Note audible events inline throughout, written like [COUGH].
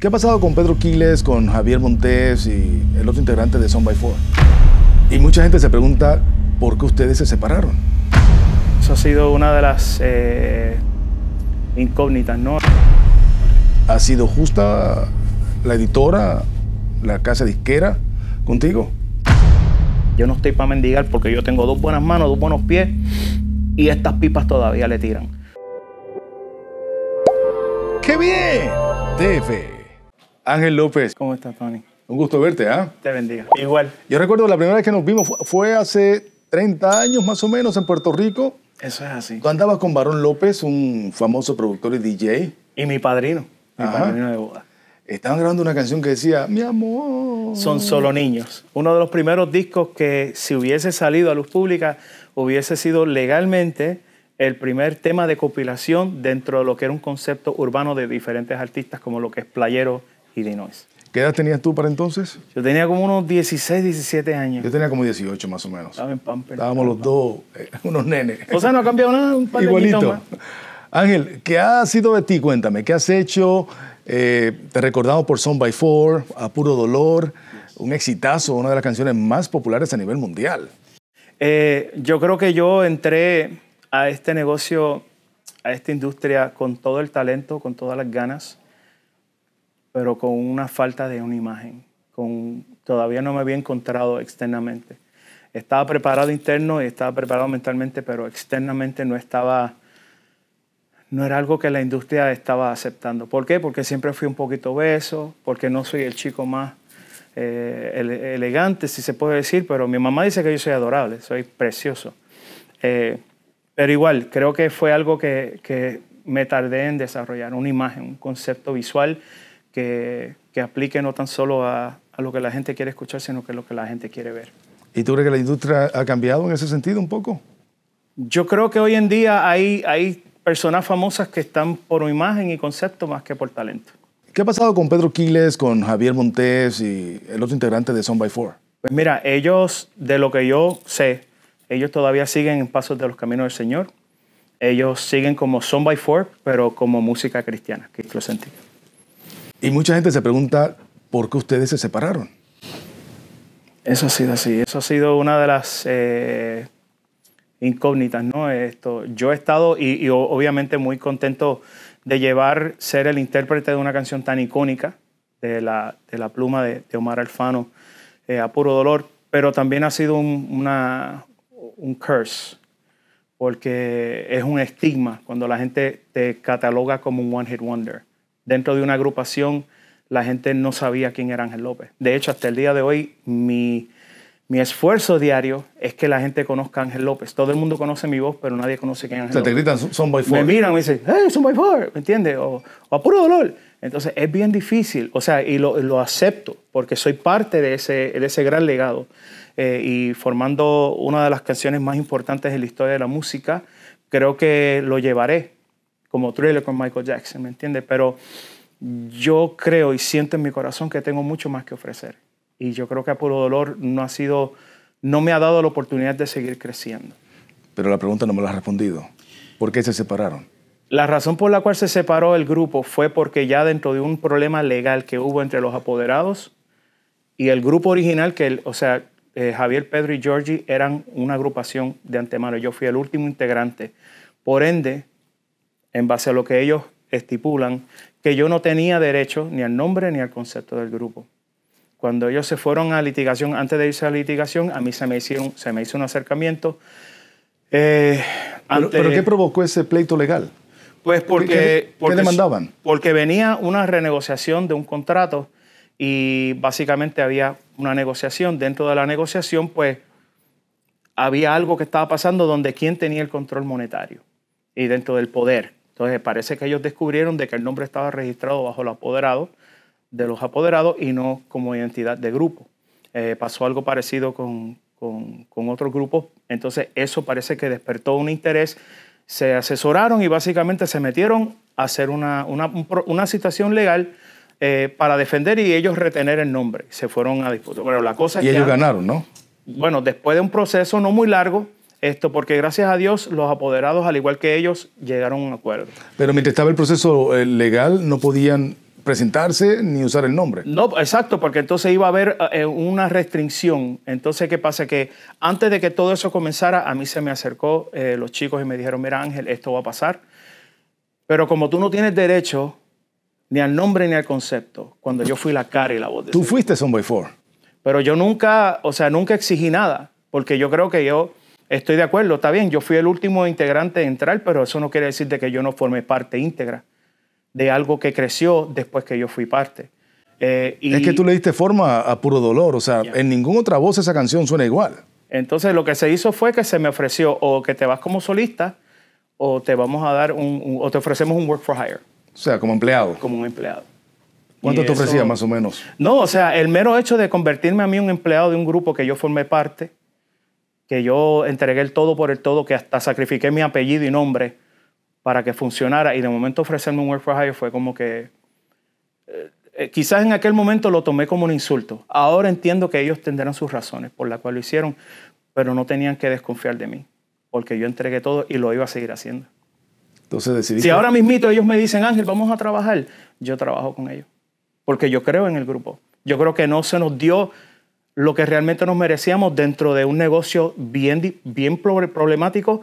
¿Qué ha pasado con Pedro Quiles, con Javier Montes y el otro integrante de Son by Four? Y mucha gente se pregunta por qué ustedes se separaron. Eso ha sido una de las eh, incógnitas, ¿no? ¿Ha sido justa la editora, la casa disquera, contigo? Yo no estoy para mendigar porque yo tengo dos buenas manos, dos buenos pies y estas pipas todavía le tiran. ¡Qué bien! TV. Ángel López. ¿Cómo estás, Tony? Un gusto verte, ¿ah? ¿eh? Te bendiga. Igual. Yo recuerdo la primera vez que nos vimos fue hace 30 años más o menos en Puerto Rico. Eso es así. Tú andabas con Barón López, un famoso productor y DJ. Y mi padrino, mi padrino de boda. Estaban grabando una canción que decía, mi amor. Son solo niños. Uno de los primeros discos que si hubiese salido a luz pública hubiese sido legalmente el primer tema de compilación dentro de lo que era un concepto urbano de diferentes artistas como lo que es playero, ¿Qué edad tenías tú para entonces? Yo tenía como unos 16, 17 años. Yo tenía como 18 más o menos. Estábamos los dos, eh, [LAUGHS] unos nenes. O sea, no ha cambiado nada, un Igualito. Ángel, ¿qué ha sido de ti? Cuéntame, ¿qué has hecho? Eh, te recordamos por Son by Four, A Puro Dolor, un exitazo, una de las canciones más populares a nivel mundial. Eh, yo creo que yo entré a este negocio, a esta industria, con todo el talento, con todas las ganas pero con una falta de una imagen. Con, todavía no me había encontrado externamente. Estaba preparado interno y estaba preparado mentalmente, pero externamente no estaba, no era algo que la industria estaba aceptando. ¿Por qué? Porque siempre fui un poquito beso, porque no soy el chico más eh, elegante, si se puede decir, pero mi mamá dice que yo soy adorable, soy precioso. Eh, pero igual, creo que fue algo que, que me tardé en desarrollar, una imagen, un concepto visual que, aplique no tan solo a, lo que la gente quiere escuchar, sino que lo que la gente quiere ver. ¿Y tú crees que la industria ha cambiado en ese sentido un poco? Yo creo que hoy en día hay, hay personas famosas que están por imagen y concepto más que por talento. ¿Qué ha pasado con Pedro Quiles, con Javier Montes y el otro integrante de Son by Four? Pues mira, ellos, de lo que yo sé, ellos todavía siguen en pasos de los caminos del Señor. Ellos siguen como Son by Four, pero como música cristiana, que lo sentido. Y mucha gente se pregunta por qué ustedes se separaron. Eso ha sido así. Eso ha sido una de las eh, incógnitas, ¿no? Esto, yo he estado y, obviamente muy contento de llevar, ser el intérprete de una canción tan icónica de la, de la pluma de, Omar Alfano eh, a puro dolor, pero también ha sido una, un curse, porque es un estigma cuando la gente te cataloga como un one-hit wonder dentro de una agrupación, la gente no sabía quién era Ángel López. De hecho, hasta el día de hoy, mi, mi esfuerzo diario es que la gente conozca a Ángel López. Todo el mundo conoce mi voz, pero nadie conoce quién es Ángel o te gritan, son by Me miran y dicen, hey, son by ¿me entiendes? O, o, a puro dolor. Entonces, es bien difícil. O sea, y lo, lo acepto, porque soy parte de ese, de ese gran legado. Eh, y formando una de las canciones más importantes de la historia de la música, creo que lo llevaré como Thriller con Michael Jackson, ¿me entiendes? Pero yo creo y siento en mi corazón que tengo mucho más que ofrecer. Y yo creo que Apolo dolor no ha sido, no me ha dado la oportunidad de seguir creciendo. Pero la pregunta no me la has respondido. ¿Por qué se separaron? La razón por la cual se separó el grupo fue porque ya dentro de un problema legal que hubo entre los apoderados y el grupo original, que, o sea, eh, Javier, Pedro y Georgie eran una agrupación de antemano. Yo fui el último integrante. Por ende, en base a lo que ellos estipulan, que yo no tenía derecho ni al nombre ni al concepto del grupo. Cuando ellos se fueron a litigación, antes de irse a litigación, a mí se me, hicieron, se me hizo un acercamiento. Eh, pero, qué provocó ese pleito legal? Pues porque, porque, ¿qué demandaban? Porque venía una renegociación de un contrato y básicamente había una negociación. Dentro de la negociación, pues había algo que estaba pasando donde quién tenía el control monetario y dentro del poder. Entonces parece que ellos descubrieron de que el nombre estaba registrado bajo el apoderado de los apoderados y no como identidad de grupo. Eh, pasó algo parecido con, con, otros grupos, entonces eso parece que despertó un interés, se asesoraron y básicamente se metieron a hacer una, una, legal eh, para defender y ellos retener el nombre. Se fueron a disputar. la cosa y ellos ganaron, ¿no? Bueno, después de un proceso no muy largo, esto porque gracias a Dios los apoderados, al igual que ellos, llegaron a un acuerdo. Pero mientras estaba el proceso eh, legal, no podían presentarse ni usar el nombre. No, exacto, porque entonces iba a haber eh, una restricción. Entonces, ¿qué pasa? Que antes de que todo eso comenzara, a mí se me acercó eh, los chicos y me dijeron, mira Ángel, esto va a pasar. Pero como tú no tienes derecho ni al nombre ni al concepto, cuando yo fui la cara y la voz de... Tú fuiste Son four. Pero yo nunca, o sea, nunca exigí nada, porque yo creo que yo Estoy de acuerdo, está bien, yo fui el último integrante de entrar, pero eso no quiere decir de que yo no formé parte íntegra de algo que creció después que yo fui parte. Eh, es que tú le diste forma a Puro Dolor, o sea, en ninguna otra voz esa canción suena igual. Entonces lo que se hizo fue que se me ofreció o que te vas como solista o te vamos a dar un, o te ofrecemos un work for hire. O sea, como empleado. Como un empleado. ¿Cuánto te ofrecía más o menos? No, o sea, el mero hecho de convertirme a mí un empleado de un grupo que yo formé parte, que yo entregué el todo por el todo, que hasta sacrifiqué mi apellido y nombre para que funcionara. Y de momento ofrecerme un work for hire fue como que... Eh, eh, quizás en aquel momento lo tomé como un insulto. Ahora entiendo que ellos tendrán sus razones por las cuales lo hicieron, pero no tenían que desconfiar de mí, porque yo entregué todo y lo iba a seguir haciendo. Entonces decidí. Si ahora mismito ellos me dicen, Ángel, vamos a trabajar, yo trabajo con ellos, porque yo creo en el grupo. Yo creo que no se nos dio lo que realmente nos merecíamos dentro de un negocio bien, bien problemático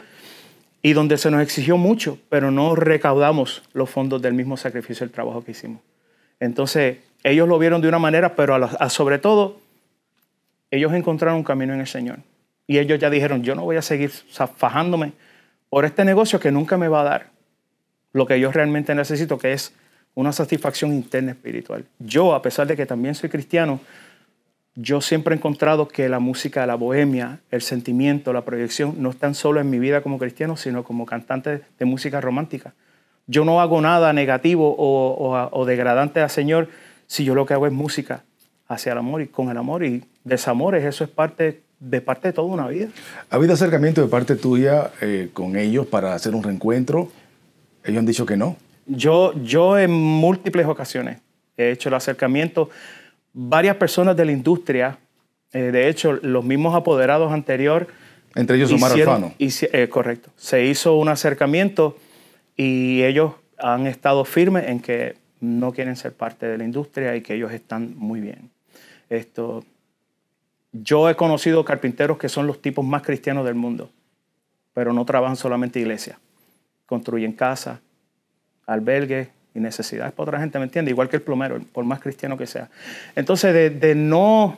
y donde se nos exigió mucho, pero no recaudamos los fondos del mismo sacrificio del trabajo que hicimos. Entonces, ellos lo vieron de una manera, pero sobre todo, ellos encontraron un camino en el Señor. Y ellos ya dijeron, yo no voy a seguir fajándome por este negocio que nunca me va a dar lo que yo realmente necesito, que es una satisfacción interna espiritual. Yo, a pesar de que también soy cristiano, yo siempre he encontrado que la música, la bohemia, el sentimiento, la proyección, no están solo en mi vida como cristiano, sino como cantante de música romántica. Yo no hago nada negativo o, degradante al Señor si yo lo que hago es música hacia el amor y con el amor y desamores, eso es parte de parte de toda una vida. ¿Ha habido acercamiento de parte tuya eh, con ellos para hacer un reencuentro? Ellos han dicho que no. Yo, yo en múltiples ocasiones he hecho el acercamiento varias personas de la industria, eh, de hecho, los mismos apoderados anterior. Entre ellos Omar Alfano. Eh, correcto. Se hizo un acercamiento y ellos han estado firmes en que no quieren ser parte de la industria y que ellos están muy bien. Esto, yo he conocido carpinteros que son los tipos más cristianos del mundo, pero no trabajan solamente iglesia. Construyen casas, albergues, necesidades para otra gente, ¿me entiende? Igual que el plomero, por más cristiano que sea. Entonces, de, no...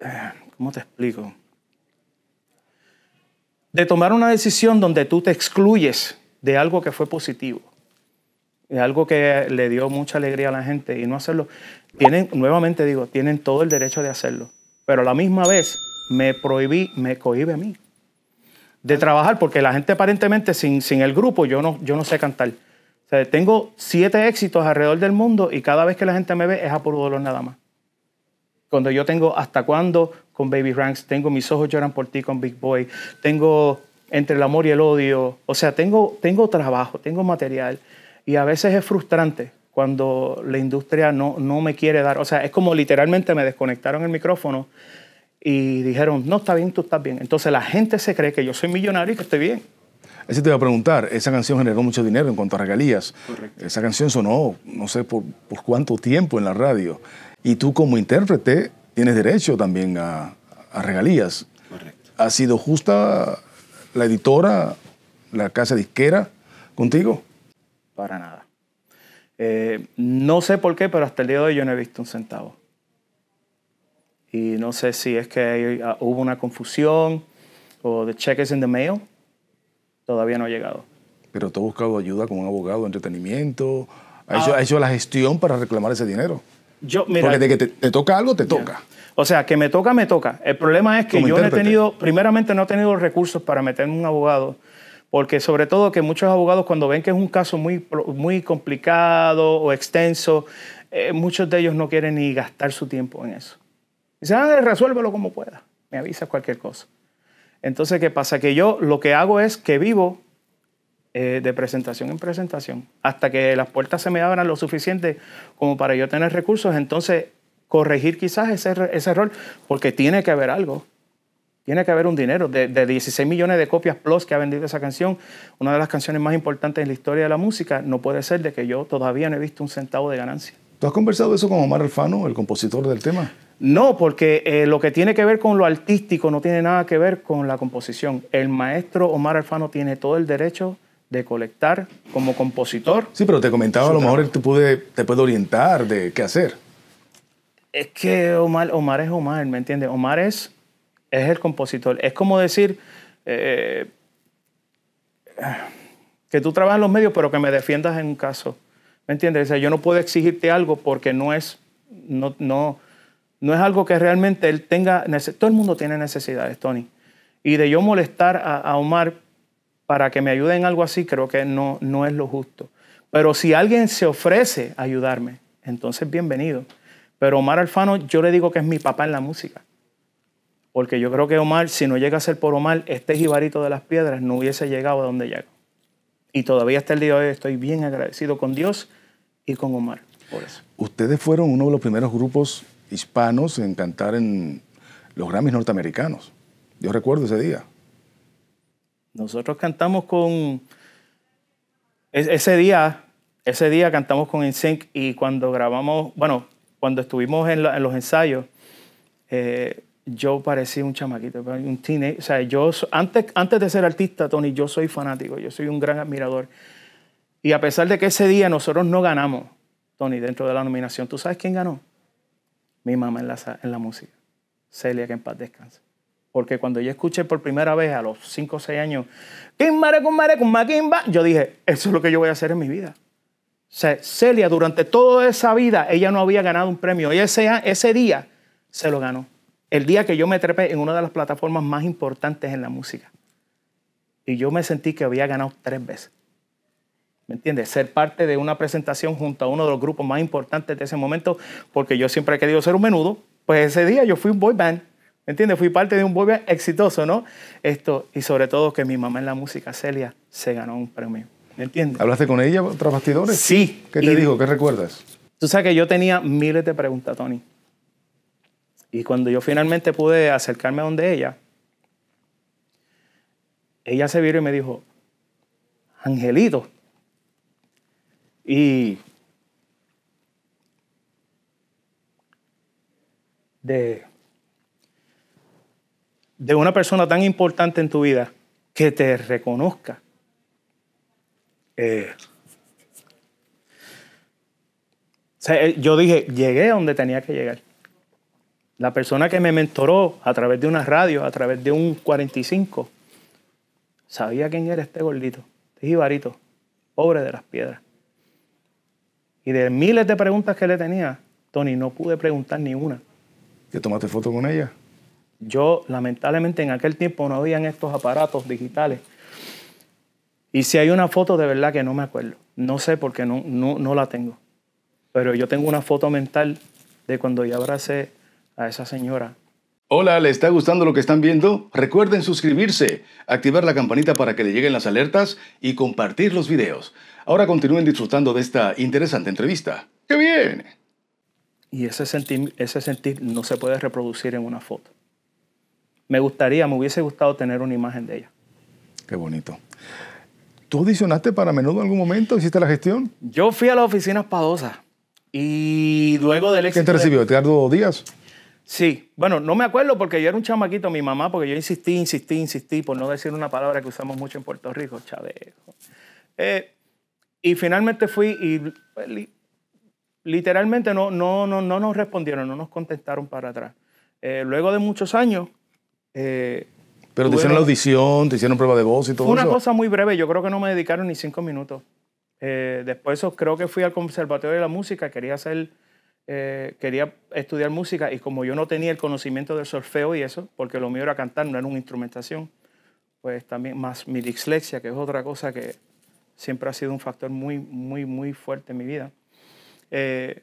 Eh, ¿Cómo te explico? De tomar una decisión donde tú te excluyes de algo que fue positivo, de algo que le dio mucha alegría a la gente y no hacerlo. Tienen, nuevamente digo, tienen todo el derecho de hacerlo, pero a la misma vez me prohibí, me cohibe a mí de trabajar porque la gente aparentemente sin, sin el grupo yo no, yo no sé cantar. O sea, tengo siete éxitos alrededor del mundo y cada vez que la gente me ve es a puro dolor nada más. Cuando yo tengo hasta cuándo con Baby Ranks, tengo mis ojos lloran por ti con Big Boy, tengo entre el amor y el odio, o sea, tengo, tengo trabajo, tengo material y a veces es frustrante cuando la industria no, no me quiere dar, o sea, es como literalmente me desconectaron el micrófono y dijeron, no, está bien, tú estás bien. Entonces la gente se cree que yo soy millonario y que estoy bien. Ese te iba a preguntar, esa canción generó mucho dinero en cuanto a regalías. Correcto. Esa canción sonó, no sé por, cuánto tiempo en la radio. Y tú como intérprete tienes derecho también a, regalías. Correcto. ¿Ha sido justa la editora, la casa disquera contigo? Para nada. Eh, no sé por qué, pero hasta el día de hoy yo no he visto un centavo. Y no sé si es que ah, hubo una confusión o the check is in the mail todavía no ha llegado. Pero tú has buscado ayuda con un abogado, entretenimiento, ha, hecho, ah. la gestión para reclamar ese dinero. Yo, Porque de que te, toca algo, te toca. O sea, que me toca, me toca. El problema es que yo no he tenido, primeramente no he tenido recursos para meterme un abogado porque sobre todo que muchos abogados cuando ven que es un caso muy, muy complicado o extenso, eh, muchos de ellos no quieren ni gastar su tiempo en eso. Dicen, ah, resuélvelo como pueda, me avisas cualquier cosa. Entonces, ¿qué pasa? Que yo lo que hago es que vivo eh, de presentación en presentación, hasta que las puertas se me abran lo suficiente como para yo tener recursos, entonces corregir quizás ese, error, porque tiene que haber algo. Tiene que haber un dinero. De, 16 millones de copias plus que ha vendido esa canción, una de las canciones más importantes en la historia de la música, no puede ser de que yo todavía no he visto un centavo de ganancia. ¿Tú has conversado eso con Omar Alfano, el compositor del tema? No, porque eh, lo que tiene que ver con lo artístico no tiene nada que ver con la composición. El maestro Omar Alfano tiene todo el derecho de colectar como compositor. Sí, pero te comentaba, a lo mejor él te puede, te orientar de qué hacer. Es que Omar, Omar es Omar, ¿me entiendes? Omar es, es el compositor. Es como decir eh, que tú trabajas en los medios, pero que me defiendas en un caso. ¿Me entiendes? O sea, yo no puedo exigirte algo porque no es, no no es algo que realmente él tenga... Todo el mundo tiene necesidades, Tony. Y de yo molestar a, Omar para que me ayude en algo así, creo que no, no es lo justo. Pero si alguien se ofrece a ayudarme, entonces bienvenido. Pero Omar Alfano, yo le digo que es mi papá en la música. Porque yo creo que Omar, si no llega a ser por Omar, este jibarito de las piedras no hubiese llegado a donde llegó. Y todavía hasta el día de hoy estoy bien agradecido con Dios y con Omar por eso. Ustedes fueron uno de los primeros grupos hispanos en cantar en los Grammys norteamericanos. Yo recuerdo ese día. Nosotros cantamos con... ese día, ese día cantamos con InSync y cuando grabamos, bueno, cuando estuvimos en, los ensayos, eh, yo parecía un chamaquito, un teenager. O sea, yo, antes, antes de ser artista, Tony, yo soy fanático, yo soy un gran admirador. Y a pesar de que ese día nosotros no ganamos, Tony, dentro de la nominación, ¿tú sabes quién ganó? mi mamá en la, en la música, Celia, que en paz descanse. Porque cuando yo escuché por primera vez a los 5 o 6 años, Kimba, yo dije, eso es lo que yo voy a hacer en mi vida. Celia, durante toda esa vida, ella no había ganado un premio. Y ese, ese día se lo ganó. El día que yo me trepé en una de las plataformas más importantes en la música. Y yo me sentí que había ganado tres veces. ¿Me entiendes? Ser parte de una presentación junto a uno de los grupos más importantes de ese momento, porque yo siempre he querido ser un menudo, pues ese día yo fui un boy band, ¿me entiendes? Fui parte de un boy band exitoso, ¿no? Esto, y sobre todo que mi mamá en la música, Celia, se ganó un premio, ¿me entiendes? ¿Hablaste con ella tras bastidores? Sí. ¿Qué te dijo? ¿Qué recuerdas? Tú sabes que yo tenía miles de preguntas, Tony. Y cuando yo finalmente pude acercarme a donde ella, ella se vio y me dijo, Angelito, y de, una persona tan importante en tu vida que te reconozca. Eh, eh, yo dije, llegué a donde tenía que llegar. La persona que me mentoró a través de una radio, a través de un 45, sabía quién era este gordito, este pobre de las piedras. Y de miles de preguntas que le tenía, Tony, no pude preguntar ni una. ¿Te tomaste foto con ella? Yo, lamentablemente, en aquel tiempo no habían estos aparatos digitales. Y si hay una foto, de verdad que no me acuerdo. No sé porque no, no, no la tengo. Pero yo tengo una foto mental de cuando yo abracé a esa señora Hola, ¿le está gustando lo que están viendo? Recuerden suscribirse, activar la campanita para que le lleguen las alertas y compartir los videos. Ahora continúen disfrutando de esta interesante entrevista. ¡Qué bien! Y ese sentir, ese sentir no se puede reproducir en una foto. Me gustaría, me hubiese gustado tener una imagen de ella. Qué bonito. ¿Tú adicionaste para menudo algún momento? ¿Hiciste la gestión? Yo fui a la oficina Espadosa y luego del éxito... ¿Quién te recibió? ¿Edgardo Díaz? Sí, bueno, no me acuerdo porque yo era un chamaquito, mi mamá, porque yo insistí, insistí, insistí, por no decir una palabra que usamos mucho en Puerto Rico, chavejo. Eh, y finalmente fui y pues, literalmente no, no, no, no nos respondieron, no nos contestaron para atrás. Eh, luego de muchos años... Eh, Pero te hicieron la audición, te hicieron prueba de voz y todo eso. Fue una cosa muy breve, yo creo que no me dedicaron ni cinco minutos. después eso creo que fui al Conservatorio de la Música, quería hacer eh, quería estudiar música y como yo no tenía el conocimiento del solfeo y eso, porque lo mío era cantar, no era una instrumentación, pues también más mi dislexia, que es otra cosa que siempre ha sido un factor muy, muy, muy fuerte en mi vida. Eh,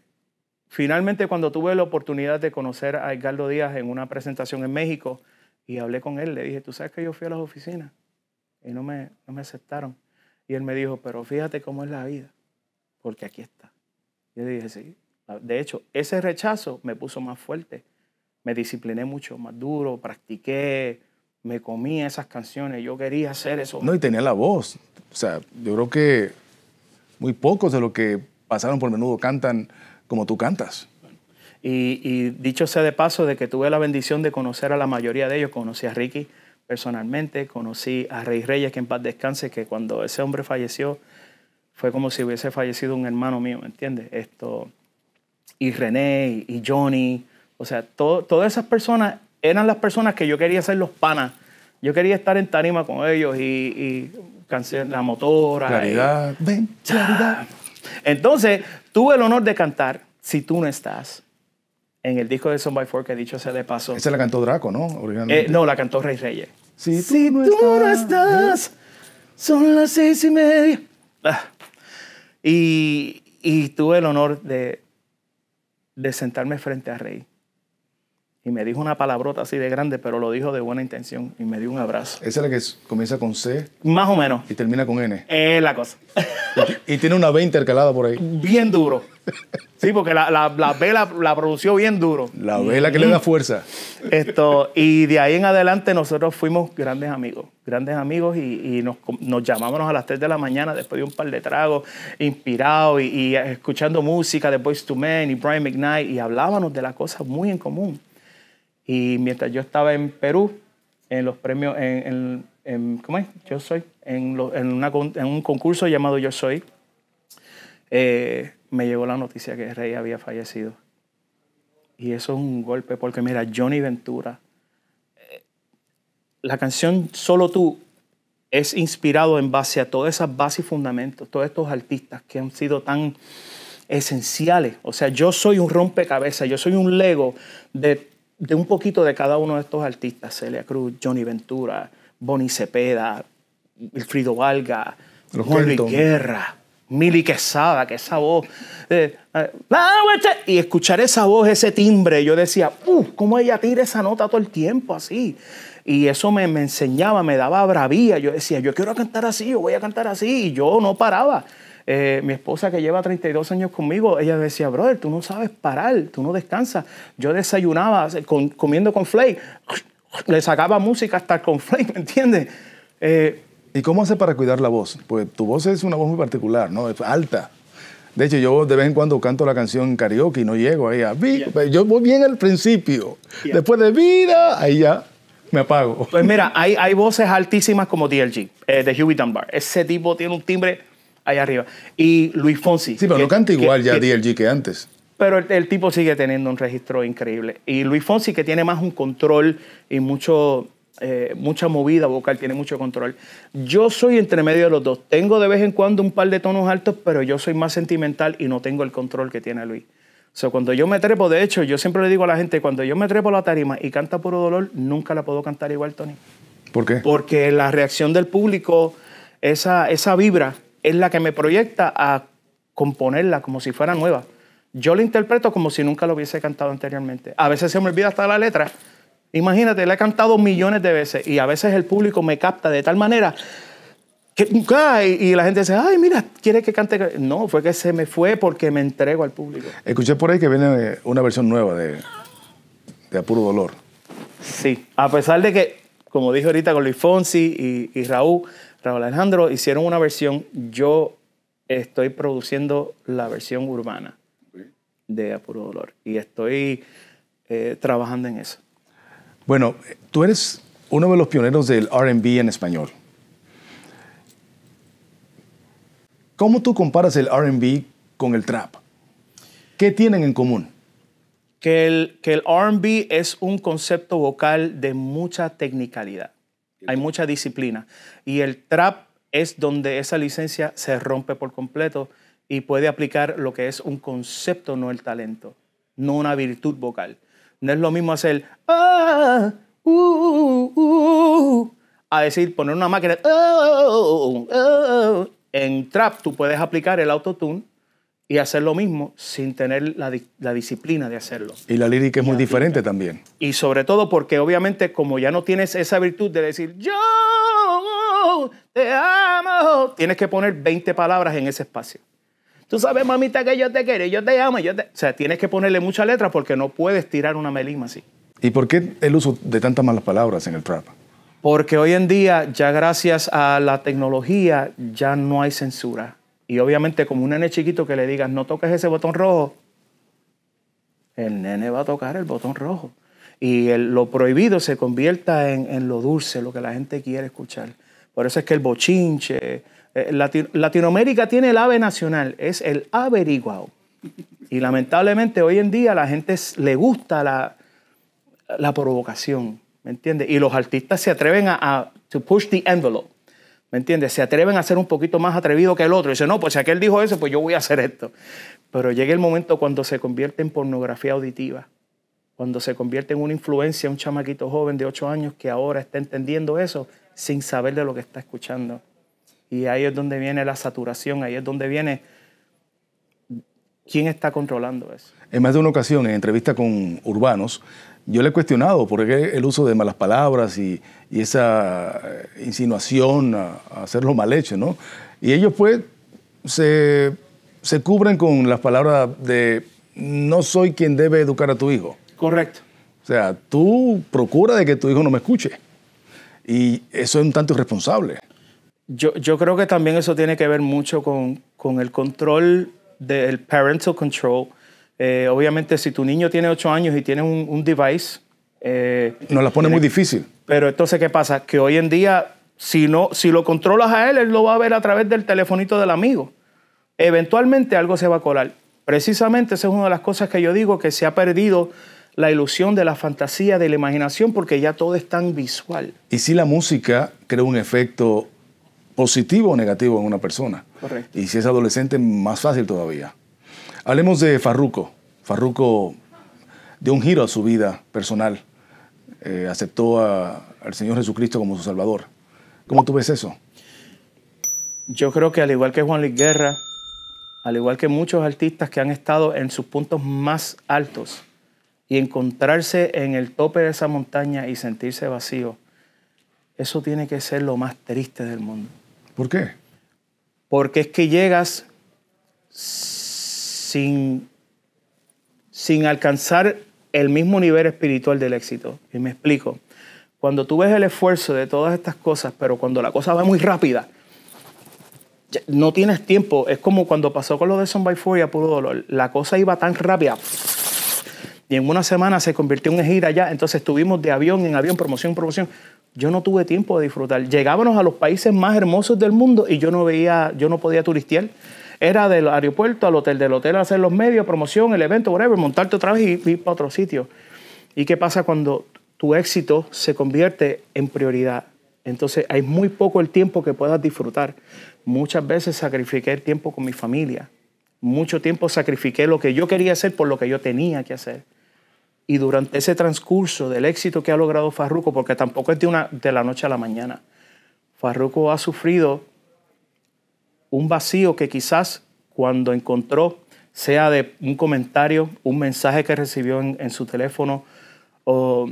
finalmente, cuando tuve la oportunidad de conocer a Edgardo Díaz en una presentación en México y hablé con él, le dije, ¿tú sabes que yo fui a las oficinas? Y no me, no me aceptaron. Y él me dijo, pero fíjate cómo es la vida, porque aquí está. Yo le dije, sí, Ah, de hecho, ese rechazo me puso más fuerte. Me discipliné mucho más duro, practiqué, me comí esas canciones, yo quería hacer eso. No, y tenía la voz. O sea, yo creo que muy pocos de los que pasaron por menudo cantan como tú cantas. Y, dicho sea de paso, de que tuve la bendición de conocer a la mayoría de ellos, conocí a Ricky personalmente, conocí a Rey Reyes, que en paz descanse, que cuando ese hombre falleció, fue como si hubiese fallecido un hermano mío, ¿me entiendes? Esto, y René y Johnny, o sea, todas esas personas eran las personas que yo quería ser los panas. Yo quería estar en tarima con ellos y, y la motora. Claridad, eh, ven, claridad. Entonces, tuve el honor de cantar Si tú no estás en el disco de Son by Four que dicho se de paso. Ese la cantó Draco, ¿no? Eh, no, la cantó Rey Reyes. Si tú, si no, tú no, estás, son las seis y media. Ah. y tuve el honor de, de sentarme frente a Rey. Y me dijo una palabrota así de grande, pero lo dijo de buena intención y me dio un abrazo. ¿Esa es la que comienza con C? Más o menos. ¿Y termina con N? Es la cosa. y tiene una B intercalada por ahí. Bien duro. Sí, porque la, vela la produció bien duro. La vela que le da fuerza. Esto, y de ahí en adelante nosotros fuimos grandes amigos, grandes amigos y, nos, llamábamos a las 3 de la mañana después de un par de tragos, inspirados y, escuchando música de Boys to Men y Brian McKnight y hablábamos de las cosas muy en común. Y mientras yo estaba en Perú, en los premios, en, ¿cómo es? Yo Soy, en, en, en un concurso llamado Yo Soy, eh, me llegó la noticia que Rey había fallecido. Y eso es un golpe, porque mira, Johnny Ventura, eh, la canción Solo tú es inspirado en base a todas esas bases y fundamentos, todos estos artistas que han sido tan esenciales. O sea, yo soy un rompecabezas, yo soy un lego de, un poquito de cada uno de estos artistas, Celia Cruz, Johnny Ventura, Bonnie Cepeda, Wilfrido Valga, Juan Guerra, Mili Quesada, que esa voz. Eh, eh ah, este, y escuchar esa voz, ese timbre, yo decía, uff, uh, ¿cómo ella tira esa nota todo el tiempo así? Y eso me, enseñaba, me daba bravía. Yo decía, yo quiero cantar así, yo voy a cantar así. Y yo no paraba. Eh, mi esposa que lleva 32 años conmigo, ella decía, brother, tú no sabes parar, tú no descansas. Yo desayunaba eh, comiendo con Flay, le sacaba música hasta con Flay, ¿me entiendes? Eh, ¿Y cómo hace para cuidar la voz? Pues tu voz es una voz muy particular, ¿no? Es alta. De hecho, yo de vez en cuando canto la canción karaoke y no llego ahí a... Yo voy bien al principio. Después de vida, ahí ya me apago. Pues mira, hay, voces altísimas como DLG, eh, de Huey Dunbar. Ese tipo tiene un timbre ahí arriba. Y Luis Fonsi. Sí, pero no canta igual ya DLG que antes. Pero el, el, tipo sigue teniendo un registro increíble. Y Luis Fonsi, que tiene más un control y mucho eh, mucha movida vocal, tiene mucho control. Yo soy entre medio de los dos. Tengo de vez en cuando un par de tonos altos, pero yo soy más sentimental y no tengo el control que tiene Luis. O sea, cuando yo me trepo, de hecho, yo siempre le digo a la gente, cuando yo me trepo a la tarima y canta puro dolor, nunca la puedo cantar igual, Tony. ¿Por qué? Porque la reacción del público, esa, esa vibra, es la que me proyecta a componerla como si fuera nueva. Yo la interpreto como si nunca lo hubiese cantado anteriormente. A veces se me olvida hasta la letra, Imagínate, le he cantado millones de veces y a veces el público me capta de tal manera que, y la gente dice, ay, mira, quiere que cante. No, fue que se me fue porque me entrego al público. Escuché por ahí que viene una versión nueva de, de apuro Dolor. Sí, a pesar de que, como dije ahorita con Luis Fonsi y, Raúl, Raúl Alejandro, hicieron una versión, yo estoy produciendo la versión urbana de Apuro Dolor y estoy eh, trabajando en eso. Bueno, tú eres uno de los pioneros del RB en español. ¿Cómo tú comparas el RB con el trap? ¿Qué tienen en común? Que el, que el RB es un concepto vocal de mucha tecnicalidad. Hay mucha disciplina. Y el trap es donde esa licencia se rompe por completo y puede aplicar lo que es un concepto, no el talento, no una virtud vocal. No es lo mismo hacer ah, uh, uh, uh", a decir poner una máquina ah, ah, en trap tú puedes aplicar el autotune y hacer lo mismo sin tener la, la disciplina de hacerlo. Y la lírica es muy diferente también. Y sobre todo porque obviamente como ya no tienes esa virtud de decir yo te amo, tienes que poner 20 palabras en ese espacio. Tú sabes, mamita, que yo te quiero, yo te amo, yo te... O sea, tienes que ponerle muchas letras porque no puedes tirar una melima así. ¿Y por qué el uso de tantas malas palabras en el trap? Porque hoy en día, ya gracias a la tecnología, ya no hay censura. Y obviamente, como un nene chiquito que le digas, no toques ese botón rojo, el nene va a tocar el botón rojo. Y el, lo prohibido se convierta en, en lo dulce, lo que la gente quiere escuchar. Por eso es que el bochinche, eh, Latinoamérica tiene el ave nacional, es el averiguado. Y lamentablemente hoy en día la gente le gusta la, provocación, ¿me entiendes? Y los artistas se atreven a, to push the envelope. ¿Me entiendes? Se atreven a ser un poquito más atrevido que el otro. Y dicen, no, pues si aquel dijo eso, pues yo voy a hacer esto. Pero llega el momento cuando se convierte en pornografía auditiva, cuando se convierte en una influencia, un chamaquito joven de 8 años que ahora está entendiendo eso sin saber de lo que está escuchando. Y ahí es donde viene la saturación, ahí es donde viene quién está controlando eso. En más de una ocasión, en entrevista con urbanos, yo le he cuestionado por el uso de malas palabras y, esa eh, insinuación a, hacerlo mal hecho, ¿no? Y ellos pues se, cubren con las palabras de no soy quien debe educar a tu hijo. Correcto. O sea, tú procura de que tu hijo no me escuche. Y eso es un tanto irresponsable yo, creo que también eso tiene que ver mucho con, el control del parental control. Eh, obviamente, si tu niño tiene 8 años y tiene un, device. Eh, Nos la pone muy eh, difícil. Pero entonces, ¿qué pasa? Que hoy en día, si, no, si lo controlas a él, él lo va a ver a través del telefonito del amigo. Eventualmente algo se va a colar. Precisamente esa es una de las cosas que yo digo que se ha perdido la ilusión de la fantasía, de la imaginación, porque ya todo es tan visual. Y si la música crea un efecto positivo o negativo en una persona. Y si es adolescente, más fácil todavía. Hablemos de Farruco. Farruco dio un giro a su vida personal. Eh, aceptó al Señor Jesucristo como su Salvador. ¿Cómo tú ves eso? Yo creo que al igual que Juan Luis Guerra, al igual que muchos artistas que han estado en sus puntos más altos y encontrarse en el tope de esa montaña y sentirse vacío, eso tiene que ser lo más triste del mundo. ¿Por qué? Porque es que llegas sin, sin alcanzar el mismo nivel espiritual del éxito. Y me explico. Cuando tú ves el esfuerzo de todas estas cosas, pero cuando la cosa va muy rápida, no tienes tiempo. Es como cuando pasó con lo de Son by Four y puro dolor. La cosa iba tan rápida. Y en una semana se convirtió en gira ya. Entonces estuvimos de avión en avión, promoción, promoción yo no tuve tiempo de disfrutar. Llegábamos a los países más hermosos del mundo y yo no veía, yo no podía turistear. Era del aeropuerto al hotel, del hotel a hacer los medios, promoción, el evento, whatever, montarte otra vez y ir para otro sitio. ¿Y qué pasa cuando tu éxito se convierte en prioridad? Entonces hay muy poco el tiempo que puedas disfrutar. Muchas veces sacrifiqué el tiempo con mi familia. Mucho tiempo sacrifiqué lo que yo quería hacer por lo que yo tenía que hacer. Y durante ese transcurso del éxito que ha logrado Farruko, porque tampoco es de, una, de la noche a la mañana, Farruko ha sufrido un vacío que quizás cuando encontró, sea de un comentario, un mensaje que recibió en, su teléfono o,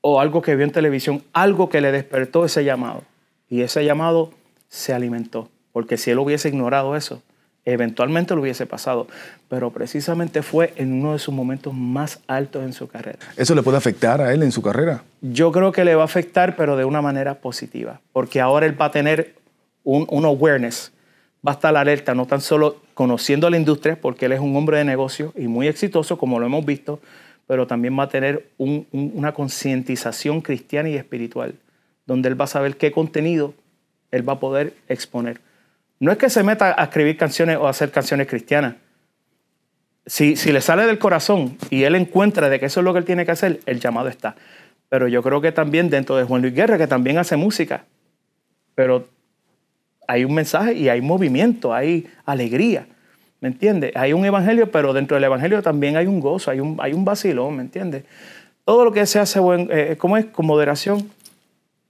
o algo que vio en televisión, algo que le despertó ese llamado. Y ese llamado se alimentó, porque si él hubiese ignorado eso, eventualmente lo hubiese pasado, pero precisamente fue en uno de sus momentos más altos en su carrera. ¿Eso le puede afectar a él en su carrera? Yo creo que le va a afectar, pero de una manera positiva, porque ahora él va a tener un, awareness, va a estar alerta, no tan solo conociendo la industria, porque él es un hombre de negocio y muy exitoso, como lo hemos visto, pero también va a tener una concientización cristiana y espiritual, donde él va a saber qué contenido él va a poder exponer. No es que se meta a escribir canciones o hacer canciones cristianas. Si, si le sale del corazón y él encuentra de que eso es lo que él tiene que hacer, el llamado está. Pero yo creo que también dentro de Juan Luis Guerra, que también hace música, pero hay un mensaje y hay movimiento, hay alegría. ¿Me entiendes? Hay un evangelio, pero dentro del evangelio también hay un gozo, hay un, hay un vacilón, ¿me entiendes? Todo lo que se hace, eh, ¿cómo es? Con moderación,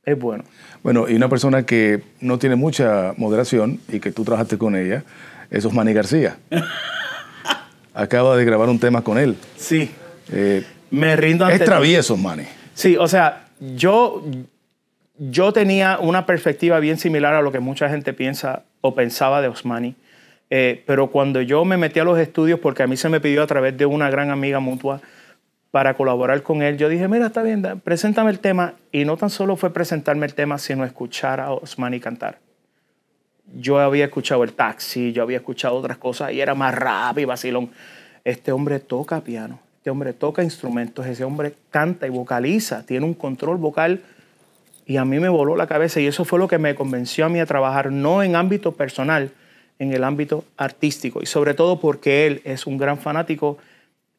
es bueno. Bueno, y una persona que no tiene mucha moderación y que tú trabajaste con ella, es Osmani García. [LAUGHS] Acaba de grabar un tema con él. Sí. Eh, me rindo ante Es travieso, Manny. Sí, o sea, yo, yo tenía una perspectiva bien similar a lo que mucha gente piensa o pensaba de Osmani. Eh, pero cuando yo me metí a los estudios, porque a mí se me pidió a través de una gran amiga mutua, para colaborar con él, yo dije, mira, está bien, preséntame el tema. Y no tan solo fue presentarme el tema, sino escuchar a Osmani cantar. Yo había escuchado el taxi, yo había escuchado otras cosas y era más rápido y vacilón. Este hombre toca piano, este hombre toca instrumentos, ese hombre canta y vocaliza, tiene un control vocal y a mí me voló la cabeza y eso fue lo que me convenció a mí a trabajar, no en ámbito personal, en el ámbito artístico y sobre todo porque él es un gran fanático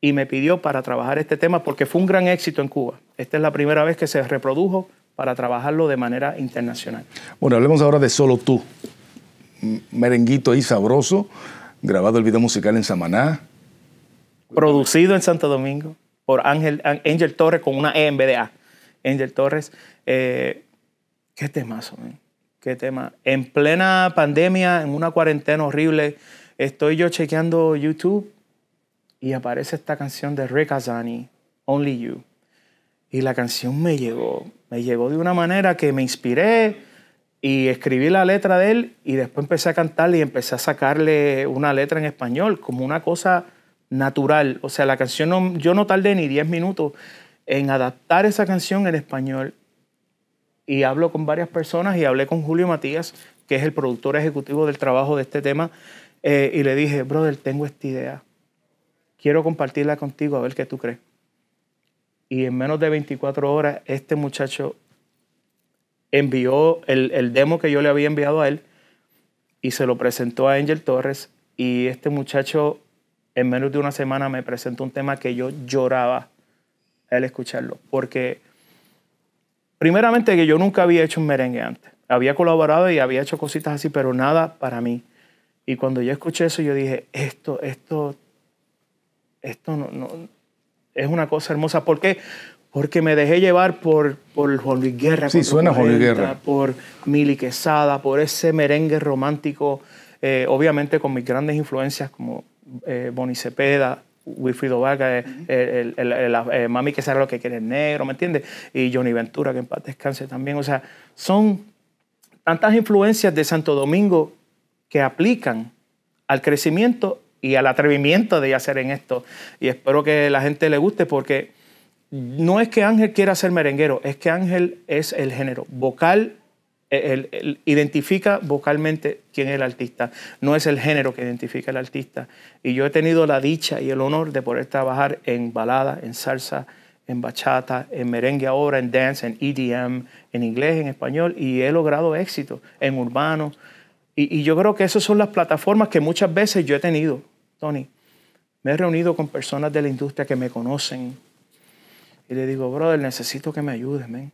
y me pidió para trabajar este tema porque fue un gran éxito en Cuba. Esta es la primera vez que se reprodujo para trabajarlo de manera internacional. Bueno, hablemos ahora de Solo Tú. Merenguito y sabroso, grabado el video musical en Samaná. Producido en Santo Domingo por Ángel, Angel Torres con una E en vez de Angel Torres. Eh, qué temazo, qué tema. En plena pandemia, en una cuarentena horrible, estoy yo chequeando YouTube y aparece esta canción de Rick Azani, Only You. Y la canción me llegó, me llegó de una manera que me inspiré y escribí la letra de él y después empecé a cantarle y empecé a sacarle una letra en español como una cosa natural. O sea, la canción yo no tardé ni 10 minutos en adaptar esa canción en español. Y hablo con varias personas y hablé con Julio Matías, que es el productor ejecutivo del trabajo de este tema, eh, y le dije, brother, tengo esta idea quiero compartirla contigo a ver qué tú crees. Y en menos de 24 horas, este muchacho envió el, demo que yo le había enviado a él y se lo presentó a Angel Torres. Y este muchacho, en menos de una semana, me presentó un tema que yo lloraba al escucharlo. Porque, primeramente, que yo nunca había hecho un merengue antes. Había colaborado y había hecho cositas así, pero nada para mí. Y cuando yo escuché eso, yo dije, esto, esto esto no, es una cosa hermosa. ¿Por qué? Porque me dejé llevar por, por Juan Luis Guerra. Sí, suena Juan Luis Guerra. Por Mili Quesada, por ese merengue romántico, eh, obviamente con mis grandes influencias como eh, Bonnie Cepeda, Wilfrido Vargas, eh, eh, Mami que sabe lo que quiere el negro, ¿me entiendes? Y Johnny Ventura, que en paz descanse también. O sea, son tantas influencias de Santo Domingo que aplican al crecimiento y al atrevimiento de hacer en esto. Y espero que la gente le guste porque no es que Ángel quiera ser merenguero, es que Ángel es el género vocal. Él, identifica vocalmente quién es el artista, no es el género que identifica el artista. Y yo he tenido la dicha y el honor de poder trabajar en balada, en salsa, en bachata, en merengue ahora, en dance, en EDM, en inglés, en español, y he logrado éxito en urbano, y, yo creo que esas son las plataformas que muchas veces yo he tenido, Tony. Me he reunido con personas de la industria que me conocen y le digo, brother, necesito que me ayudes, men.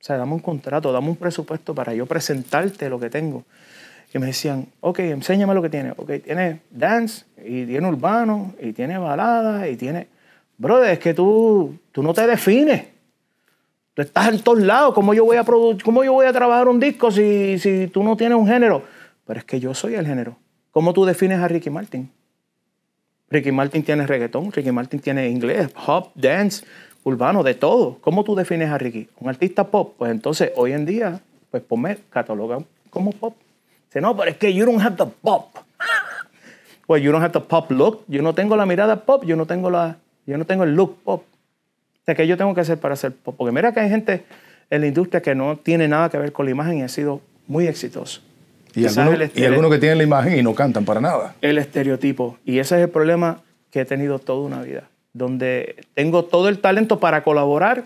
O sea, dame un contrato, dame un presupuesto para yo presentarte lo que tengo. Y me decían, ok, enséñame lo que tiene. Ok, tiene dance, y tiene urbano, y tiene balada, y tiene... Brother, es que tú, tú no te defines. Tú estás en todos lados. ¿Cómo yo voy a, cómo yo voy a trabajar un disco si, si tú no tienes un género? Pero es que yo soy el género. ¿Cómo tú defines a Ricky Martin? Ricky Martin tiene reggaetón, Ricky Martin tiene inglés, pop, dance, urbano, de todo. ¿Cómo tú defines a Ricky? ¿Un artista pop? Pues entonces, hoy en día, pues ponme, cataloga como pop. Dice, no, pero es que you don't have the pop. Pues you don't have the pop look. Yo no tengo la mirada pop, yo no tengo, la, yo no tengo el look pop. O sea, ¿qué yo tengo que hacer para ser pop? Porque mira que hay gente en la industria que no tiene nada que ver con la imagen y ha sido muy exitoso. Y, algunos, que tienen la imagen y no cantan para nada. El estereotipo. Y ese es el problema que he tenido toda una vida. Donde tengo todo el talento para colaborar,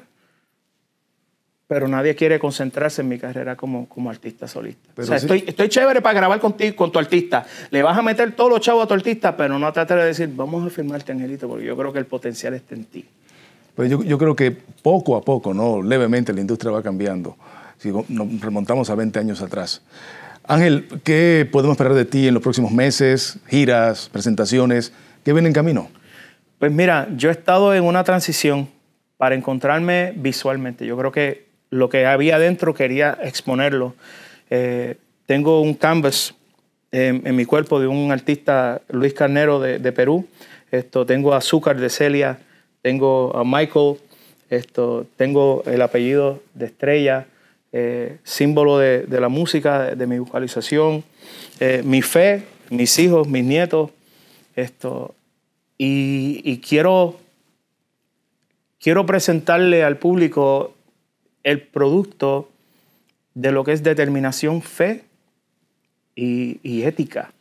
pero nadie quiere concentrarse en mi carrera como, como artista solista. o sea, estoy, chévere para grabar contigo, con tu artista. Le vas a meter todos los chavos a tu artista, pero no tratar de decir, vamos a firmarte, Angelito, porque yo creo que el potencial está en ti. Pues yo, yo creo que poco a poco, no levemente, la industria va cambiando. Si nos remontamos a 20 años atrás, Ángel, ¿qué podemos esperar de ti en los próximos meses? Giras, presentaciones, ¿qué viene en camino? Pues mira, yo he estado en una transición para encontrarme visualmente. Yo creo que lo que había adentro quería exponerlo. Eh, tengo un canvas en, mi cuerpo de un artista, Luis Carnero, de, Perú. Esto, tengo Azúcar de Celia, tengo a Michael, esto, tengo el apellido de Estrella, eh, símbolo de, la música, de, mi vocalización, eh, mi fe, mis hijos, mis nietos, esto. Y, quiero, quiero presentarle al público el producto de lo que es determinación, fe y, ética.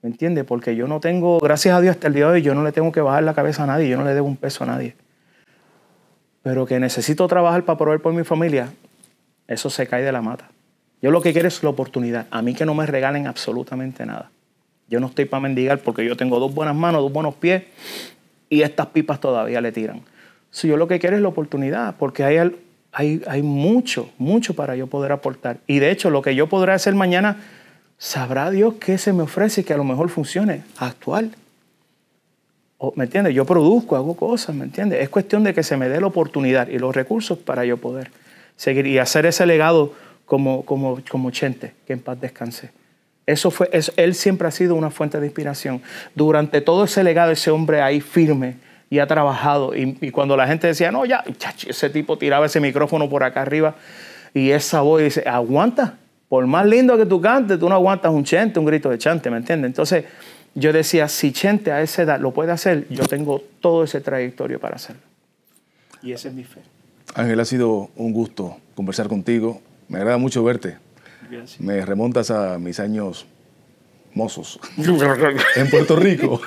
¿Me entiendes? Porque yo no tengo, gracias a Dios hasta el día de hoy, yo no le tengo que bajar la cabeza a nadie, yo no le debo un peso a nadie. Pero que necesito trabajar para proveer por mi familia, eso se cae de la mata. Yo lo que quiero es la oportunidad. A mí que no me regalen absolutamente nada. Yo no estoy para mendigar porque yo tengo dos buenas manos, dos buenos pies y estas pipas todavía le tiran. Si yo lo que quiero es la oportunidad porque hay, hay, hay mucho, mucho para yo poder aportar. Y de hecho, lo que yo podré hacer mañana, sabrá Dios qué se me ofrece y que a lo mejor funcione. Actual. ¿Me entiendes? Yo produzco, hago cosas, ¿me entiendes? Es cuestión de que se me dé la oportunidad y los recursos para yo poder y hacer ese legado como, como, como Chente, que en paz descanse. Eso fue, él siempre ha sido una fuente de inspiración. Durante todo ese legado, ese hombre ahí firme y ha trabajado. Y, cuando la gente decía, no, ya, ese tipo tiraba ese micrófono por acá arriba y esa voz dice, aguanta. Por más lindo que tú cantes, tú no aguantas un chente, un grito de chante, ¿me entiendes? Entonces, yo decía, si Chente a esa edad lo puede hacer, yo tengo todo ese trayectorio para hacerlo. Y ese es mi fe. Ángel, ha sido un gusto conversar contigo. Me agrada mucho verte. Me remontas a mis años mozos [LAUGHS] en Puerto Rico.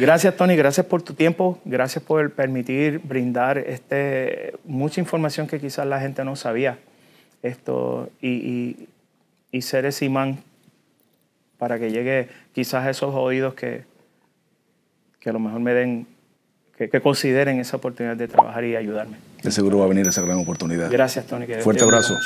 gracias, Tony. Gracias por tu tiempo. Gracias por permitir brindar este, mucha información que quizás la gente no sabía. Esto, y, ser ese imán para que llegue quizás a esos oídos que, que a lo mejor me den, que consideren esa oportunidad de trabajar y ayudarme de seguro va a venir esa gran oportunidad. Gracias, Tony. Fuerte abrazo.